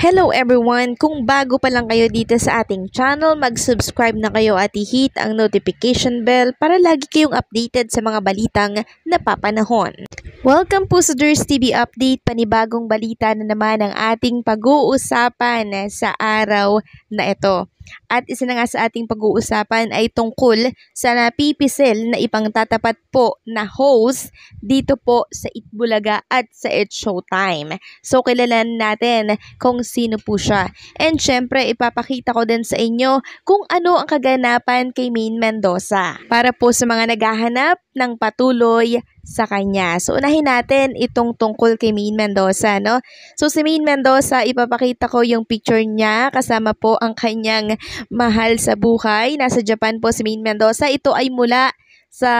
Hello everyone! Kung bago pa lang kayo dito sa ating channel, mag-subscribe na kayo at i-hit ang notification bell para lagi kayong updated sa mga balitang napapanahon. Welcome po sa Durs TV Update, panibagong balita na naman ang ating pag-uusapan sa araw na ito. At isa na nga sa ating pag-uusapan ay tungkol sa napipisil na ipangtatapat po na host dito po sa Itbulaga at sa It Showtime. So kilalan natin kung sino po siya. And syempre ipapakita ko din sa inyo kung ano ang kaganapan kay Main Mendoza. Para po sa mga naghahanap ng patuloy sa kanya. So, unahin natin itong tungkol kay Maine Mendoza, no? So, si Maine Mendoza, ipapakita ko yung picture niya kasama po ang kanyang mahal sa buhay. Nasa Japan po si Maine Mendoza. Ito ay mula sa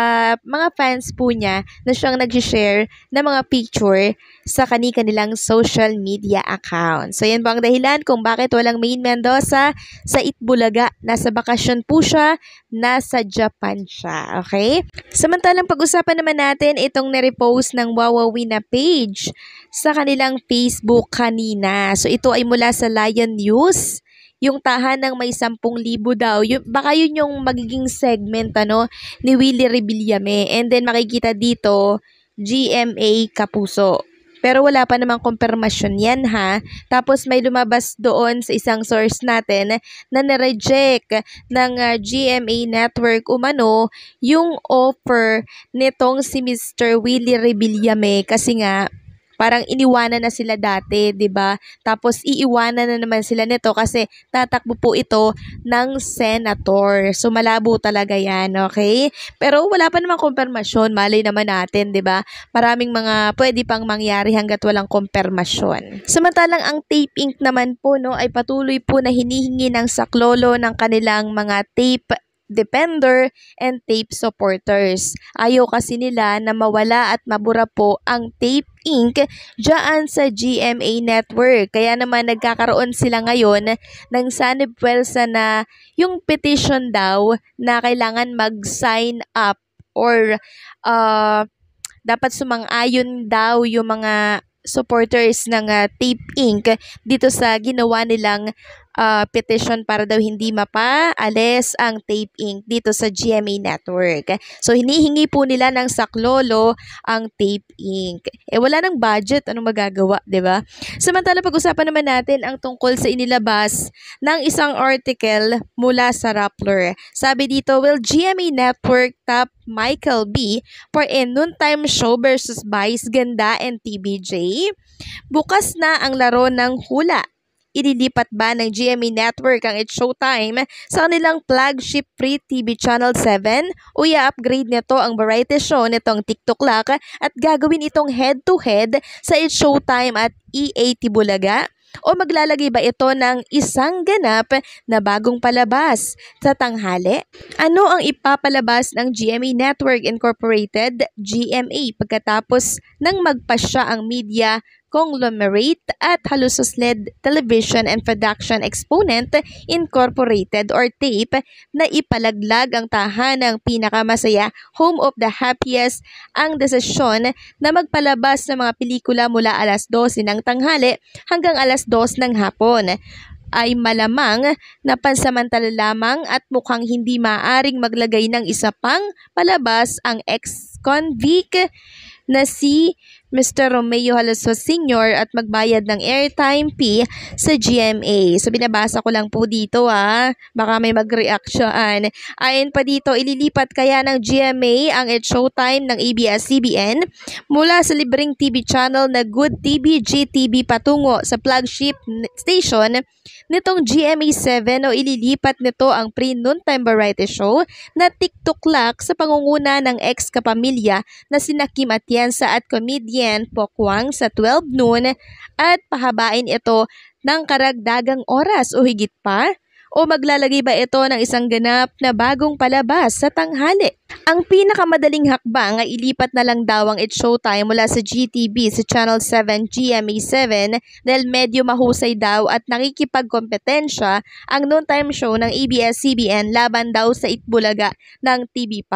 mga fans po niya na siyang nag-share ng mga picture sa kani-kanilang social media account. So yan po ang dahilan kung bakit walang main Mendoza sa Itbulaga. Nasa bakasyon po siya, nasa Japan siya. Okay? Samantalang pag-usapan naman natin itong nirepost ng Wawawi na page sa kanilang Facebook kanina. So ito ay mula sa Lion News yung tahanang may 10,000 daw. Yung, baka yun yung magiging segment ano, ni Willie Rebillame. And then makikita dito, GMA Kapuso. Pero wala pa namang confirmation yan ha. Tapos may lumabas doon sa isang source natin na nireject ng uh, ah, GMA Network umano yung offer nitong si Mr. Willie Rebillame kasi nga parang iniwanan na sila dati, 'di ba? Tapos iiwanan na naman sila nito kasi tatakbo po ito ng senator. So malabo talaga 'yan, okay? Pero wala pa namang kumpirmasyon, malay naman natin, 'di ba? Maraming mga pwede pang mangyari hangga't walang kumpirmasyon. Samantalang ang tape ink naman po no ay patuloy po na hinihingi ng saklolo ng kanilang mga tape depender, and tape supporters. Ayaw kasi nila na mawala at mabura po ang tape ink dyan sa GMA Network. Kaya naman nagkakaroon sila ngayon ng Sanib Welsa na yung petition daw na kailangan mag-sign up or uh, dapat sumang-ayon daw yung mga supporters ng uh, Tape Inc. dito sa ginawa nilang uh, petition para daw hindi mapaalis ang Tape ink dito sa GMA Network. So, hinihingi po nila ng saklolo ang Tape ink. Eh, wala ng budget. Anong magagawa, ba? Diba? Samantala, pag-usapan naman natin ang tungkol sa inilabas ng isang article mula sa Rappler. Sabi dito, will GMA Network top Michael B. for a noontime show versus Vice Ganda and TBJ? Bukas na ang laro ng hula ililipat ba ng GMA e Network ang It's Showtime sa kanilang flagship free TV Channel 7 o i-upgrade nito ang variety show nitong TikTok TikToklak at gagawin itong head-to-head -head sa It's Showtime at EAT Bulaga? O maglalagay ba ito ng isang ganap na bagong palabas sa tanghali? Ano ang ipapalabas ng GMA e Network Incorporated, GMA, e, pagkatapos ng magpasya ang media conglomerate at Halusosled Television and Production Exponent Incorporated or TAPE na ipalaglag ang ng pinakamasaya Home of the Happiest ang desisyon na magpalabas ng mga pelikula mula alas 12 ng tanghali hanggang alas 2 ng hapon ay malamang na pansamantala lamang at mukhang hindi maaring maglagay ng isa pang palabas ang ex-convict na si Mr. Romeo Halasos Sr. at magbayad ng airtime fee sa GMA. So binabasa ko lang po dito ha, baka may mag-reaction. Ayon pa dito, ililipat kaya ng GMA ang It Showtime ng ABS-CBN mula sa libreng TV channel na Good TV GTV patungo sa flagship station nitong GMA7 o ililipat nito ang pre-noon time variety show na TikTok Lock sa pangunguna ng ex-kapamilya na sina Kim Atienza at comedian yen pokwang sa 12 noon at pahabain ito ng karagdagang oras o higit pa o maglalagay ba ito ng isang ganap na bagong palabas sa tanghali? Ang pinakamadaling hakbang ay ilipat na lang daw ang It Showtime mula sa GTV sa Channel 7 GMA7 dahil medyo mahusay daw at nakikipagkompetensya ang noontime show ng ABS-CBN laban daw sa Itbulaga ng TV5.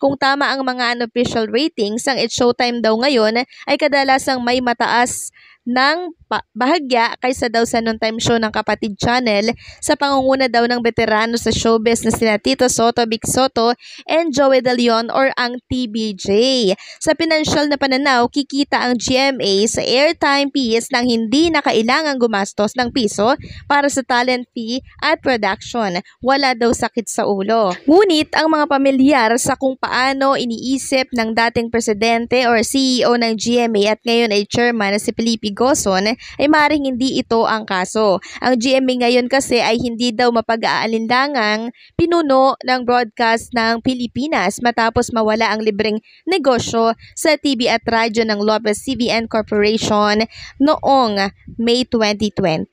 Kung tama ang mga unofficial ratings, ang It Showtime daw ngayon ay kadalasang may mataas ng bahagya kaysa daw sa non-time show ng Kapatid Channel sa pangunguna daw ng veterano sa showbiz na sina Tito Soto, Big Soto, and Joey De Leon or ang TBJ. Sa pinansyal na pananaw, kikita ang GMA sa airtime fees nang hindi na kailangan gumastos ng piso para sa talent fee at production. Wala daw sakit sa ulo. Ngunit ang mga pamilyar sa kung paano iniisip ng dating presidente or CEO ng GMA at ngayon ay chairman na si Felipe Bigoson ay maring hindi ito ang kaso. Ang GMA ngayon kasi ay hindi daw mapag-aalinlangang pinuno ng broadcast ng Pilipinas matapos mawala ang libreng negosyo sa TV at radyo ng Lopez CBN Corporation noong May 2020.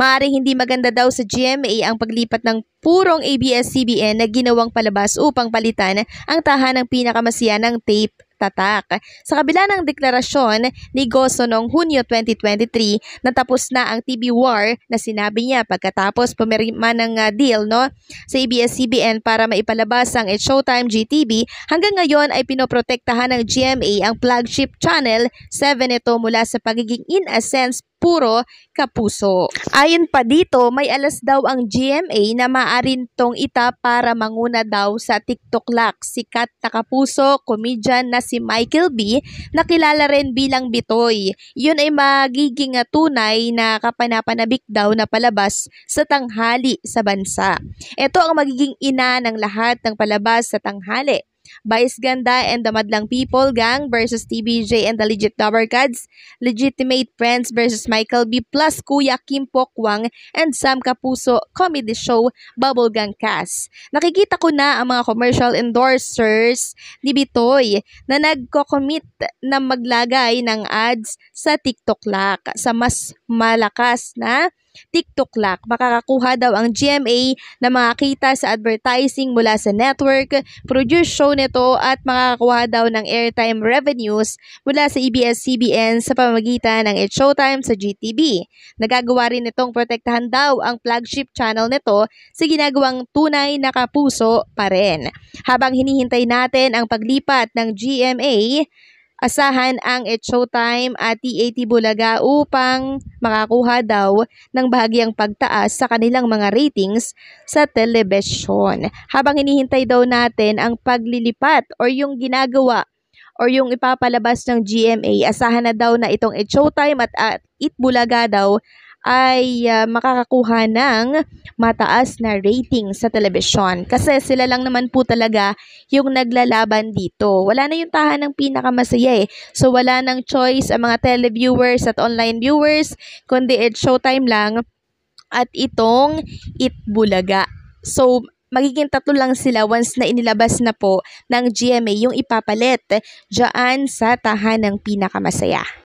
Maring hindi maganda daw sa GMA ang paglipat ng purong ABS-CBN na ginawang palabas upang palitan ang tahanang pinakamasiya ng tape tatak. Sa kabila ng deklarasyon ni Goso noong Hunyo 2023, natapos na ang TV war na sinabi niya pagkatapos pumirma ng ah, deal no, sa ABS-CBN e para maipalabas ang It Showtime GTV. Hanggang ngayon ay pinoprotektahan ng GMA ang flagship channel 7 ito mula sa pagiging in a sense puro kapuso. Ayon pa dito, may alas daw ang GMA na maarin tong ita para manguna daw sa TikTok lak sikat na kapuso, comedian na si Michael B na kilala rin bilang Bitoy. Yun ay magiging ah, tunay na kapanapanabik daw na palabas sa tanghali sa bansa. Ito ang magiging ina ng lahat ng palabas sa tanghali Ganda and the Madlang People Gang versus TBJ and the Legit Number Cards, Legitimate Friends versus Michael B. plus Kuya Kim Pokwang and Sam Kapuso comedy show Bubble Gang Cast. Nakikita ko na ang mga commercial endorsers ni Bitoy na nagko-commit na maglagay ng ads sa TikTok Lak sa mas malakas na TikTok Lock. Makakakuha daw ang GMA na mga kita sa advertising mula sa network, produce show nito at makakakuha daw ng airtime revenues mula sa EBS-CBN sa pamamagitan ng It Showtime sa GTV. Nagagawa rin nitong protektahan daw ang flagship channel nito sa ginagawang tunay na kapuso pa rin. Habang hinihintay natin ang paglipat ng GMA, Asahan ang 8 Showtime at TAT Bulaga upang makakuha daw ng bahagyang pagtaas sa kanilang mga ratings sa telebisyon. Habang hinihintay daw natin ang paglilipat or yung ginagawa or yung ipapalabas ng GMA, asahan na daw na itong 8 Showtime at, at It Bulaga daw ay uh, makakakuha ng mataas na rating sa telebisyon. Kasi sila lang naman po talaga yung naglalaban dito. Wala na yung tahan ng pinakamasaya eh. So wala nang choice ang mga televiewers at online viewers, kundi it's showtime lang at itong Itbulaga. So magiging tatlo lang sila once na inilabas na po ng GMA yung ipapalit dyan sa ng pinakamasaya.